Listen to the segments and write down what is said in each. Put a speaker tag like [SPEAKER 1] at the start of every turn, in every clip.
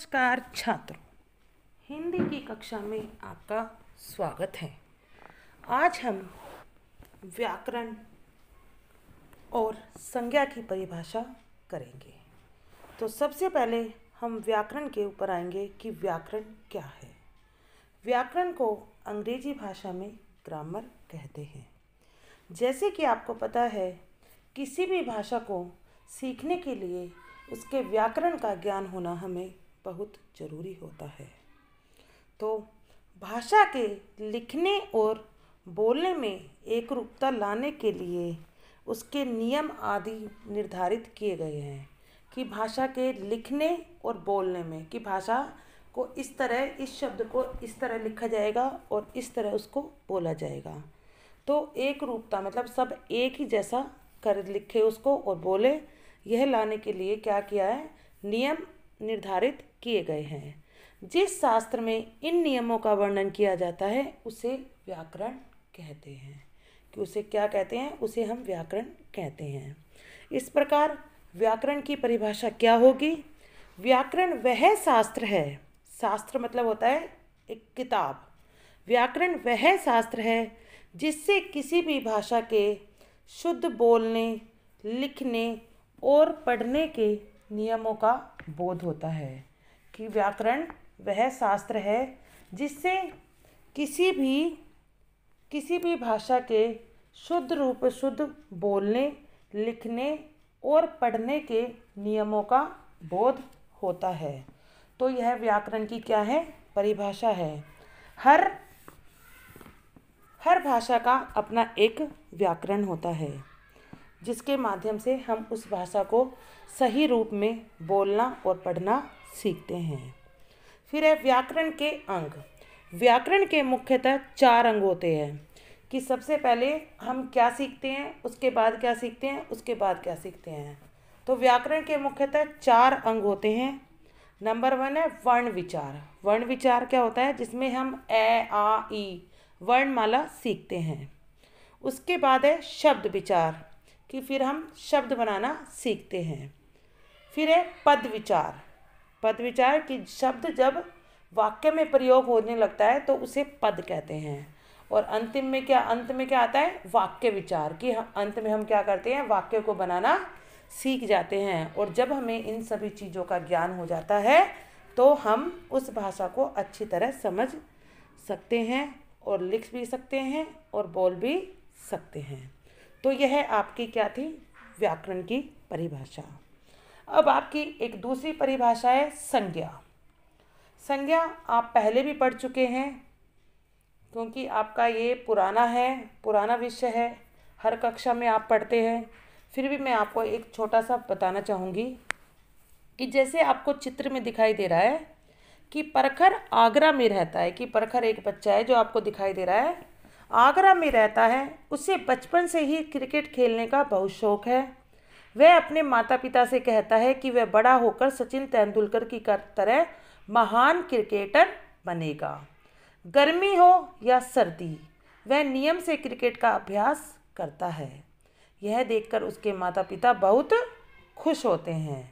[SPEAKER 1] नमस्कार छात्रों हिंदी की कक्षा में आपका स्वागत है आज हम व्याकरण और संज्ञा की परिभाषा करेंगे तो सबसे पहले हम व्याकरण के ऊपर आएंगे कि व्याकरण क्या है व्याकरण को अंग्रेजी भाषा में ग्रामर कहते हैं जैसे कि आपको पता है किसी भी भाषा को सीखने के लिए उसके व्याकरण का ज्ञान होना हमें बहुत ज़रूरी होता है तो भाषा के लिखने और बोलने में एक रूपता लाने के लिए उसके नियम आदि निर्धारित किए गए हैं कि भाषा के लिखने और बोलने में कि भाषा को इस तरह इस शब्द को इस तरह लिखा जाएगा और इस तरह उसको बोला जाएगा तो एक रूपता मतलब सब एक ही जैसा कर लिखे उसको और बोले यह लाने के लिए क्या किया है नियम निर्धारित किए गए हैं जिस शास्त्र में इन नियमों का वर्णन किया जाता है उसे व्याकरण कहते हैं कि उसे क्या कहते हैं उसे हम व्याकरण कहते हैं इस प्रकार व्याकरण की परिभाषा क्या होगी व्याकरण वह शास्त्र है शास्त्र मतलब होता है एक किताब व्याकरण वह शास्त्र है जिससे किसी भी भाषा के शुद्ध बोलने लिखने और पढ़ने के नियमों का बोध होता है कि व्याकरण वह शास्त्र है जिससे किसी भी किसी भी भाषा के शुद्ध रूप शुद्ध बोलने लिखने और पढ़ने के नियमों का बोध होता है तो यह व्याकरण की क्या है परिभाषा है हर हर भाषा का अपना एक व्याकरण होता है जिसके माध्यम से हम उस भाषा को सही रूप में बोलना और पढ़ना सीखते हैं फिर है व्याकरण के अंग व्याकरण के मुख्यतः चार अंग होते हैं कि सबसे पहले हम क्या सीखते हैं उसके बाद क्या सीखते हैं उसके बाद क्या सीखते हैं तो व्याकरण के मुख्यतः चार अंग होते हैं नंबर वन है वर्ण विचार वर्ण विचार क्या होता है जिसमें हम ए आ ई वर्णमाला सीखते हैं उसके बाद है शब्द विचार कि फिर हम शब्द बनाना सीखते हैं फिर है पद विचार पद विचार कि शब्द जब वाक्य में प्रयोग होने लगता है तो उसे पद कहते हैं और अंतिम में क्या अंत में क्या आता है वाक्य विचार कि अंत में हम क्या करते हैं वाक्य को बनाना सीख जाते हैं और जब हमें इन सभी चीज़ों का ज्ञान हो जाता है तो हम उस भाषा को अच्छी तरह समझ सकते हैं और लिख भी सकते हैं और बोल भी सकते हैं तो यह आपकी क्या थी व्याकरण की परिभाषा अब आपकी एक दूसरी परिभाषा है संज्ञा संज्ञा आप पहले भी पढ़ चुके हैं क्योंकि आपका ये पुराना है पुराना विषय है हर कक्षा में आप पढ़ते हैं फिर भी मैं आपको एक छोटा सा बताना चाहूँगी कि जैसे आपको चित्र में दिखाई दे रहा है कि परखर आगरा में रहता है कि परखर एक बच्चा है जो आपको दिखाई दे रहा है आगरा में रहता है उसे बचपन से ही क्रिकेट खेलने का बहुत शौक है वह अपने माता पिता से कहता है कि वह बड़ा होकर सचिन तेंदुलकर की तरह महान क्रिकेटर बनेगा गर्मी हो या सर्दी वह नियम से क्रिकेट का अभ्यास करता है यह देखकर उसके माता पिता बहुत खुश होते हैं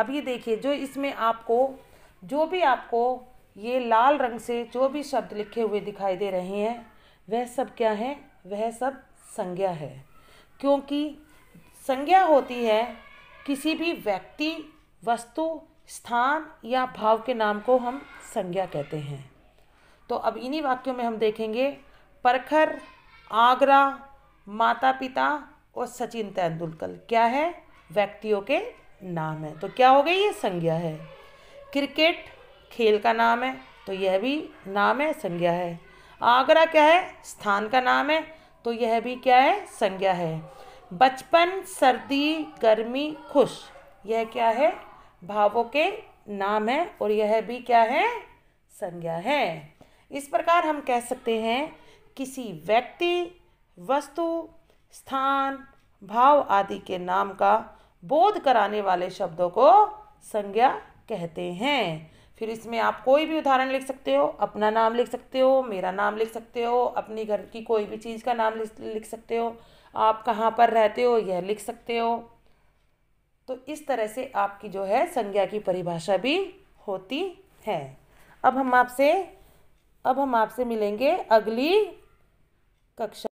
[SPEAKER 1] अब ये देखिए जो इसमें आपको जो भी आपको ये लाल रंग से जो भी शब्द लिखे हुए दिखाई दे रहे हैं वह सब क्या है वह सब संज्ञा है क्योंकि संज्ञा होती है किसी भी व्यक्ति वस्तु स्थान या भाव के नाम को हम संज्ञा कहते हैं तो अब इन्हीं वाक्यों में हम देखेंगे परखर आगरा माता पिता और सचिन तेंदुलकर क्या है व्यक्तियों के नाम है तो क्या हो गई ये संज्ञा है क्रिकेट खेल का नाम है तो यह भी नाम है संज्ञा है आगरा क्या है स्थान का नाम है तो यह भी क्या है संज्ञा है बचपन सर्दी गर्मी खुश यह क्या है भावों के नाम है और यह भी क्या है संज्ञा है इस प्रकार हम कह सकते हैं किसी व्यक्ति वस्तु स्थान भाव आदि के नाम का बोध कराने वाले शब्दों को संज्ञा कहते हैं फिर इसमें आप कोई भी उदाहरण लिख सकते हो अपना नाम लिख सकते हो मेरा नाम लिख सकते हो अपनी घर की कोई भी चीज़ का नाम लिख सकते हो आप कहाँ पर रहते हो यह लिख सकते हो तो इस तरह से आपकी जो है संज्ञा की परिभाषा भी होती है अब हम आपसे अब हम आपसे मिलेंगे अगली कक्षा